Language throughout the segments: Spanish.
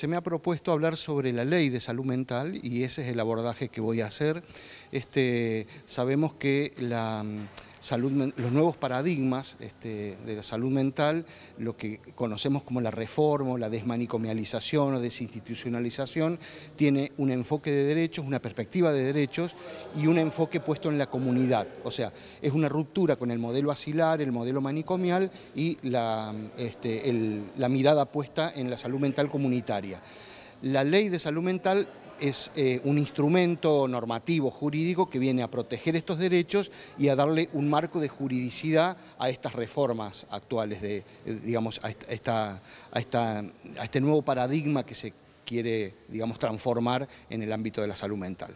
Se me ha propuesto hablar sobre la ley de salud mental y ese es el abordaje que voy a hacer. Este, sabemos que la los nuevos paradigmas este, de la salud mental, lo que conocemos como la reforma, o la desmanicomialización o desinstitucionalización, tiene un enfoque de derechos, una perspectiva de derechos y un enfoque puesto en la comunidad. O sea, es una ruptura con el modelo asilar, el modelo manicomial y la, este, la mirada puesta en la salud mental comunitaria. La ley de salud mental es eh, un instrumento normativo jurídico que viene a proteger estos derechos y a darle un marco de juridicidad a estas reformas actuales, de, eh, digamos, a, esta, a, a este nuevo paradigma que se quiere, digamos, transformar en el ámbito de la salud mental.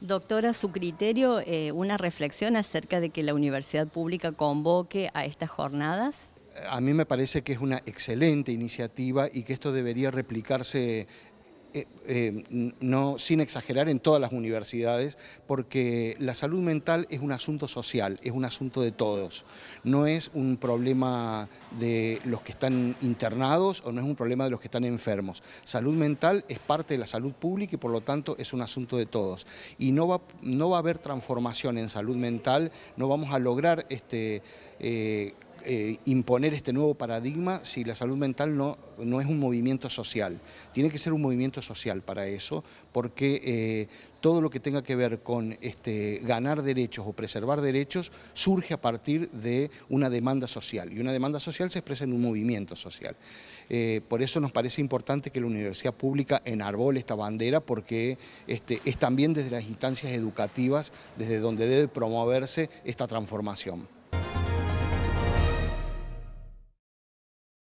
Doctora, su criterio, eh, una reflexión acerca de que la universidad pública convoque a estas jornadas a mí me parece que es una excelente iniciativa y que esto debería replicarse eh, eh, sin exagerar, en todas las universidades, porque la salud mental es un asunto social, es un asunto de todos. No es un problema de los que están internados o no es un problema de los que están enfermos. Salud mental es parte de la salud pública y por lo tanto es un asunto de todos. Y no va, no va a haber transformación en salud mental, no vamos a lograr este, eh, eh, imponer este nuevo paradigma si la salud mental no, es un movimiento social. Tiene que ser un movimiento social para eso, porque eh, todo lo que tenga que ver con este, ganar derechos o preservar derechos surge a partir de una demanda social y una demanda social se expresa en un movimiento social. Eh, por eso nos parece importante que la universidad pública enarbole esta bandera porque este, es también desde las instancias educativas desde donde debe promoverse esta transformación.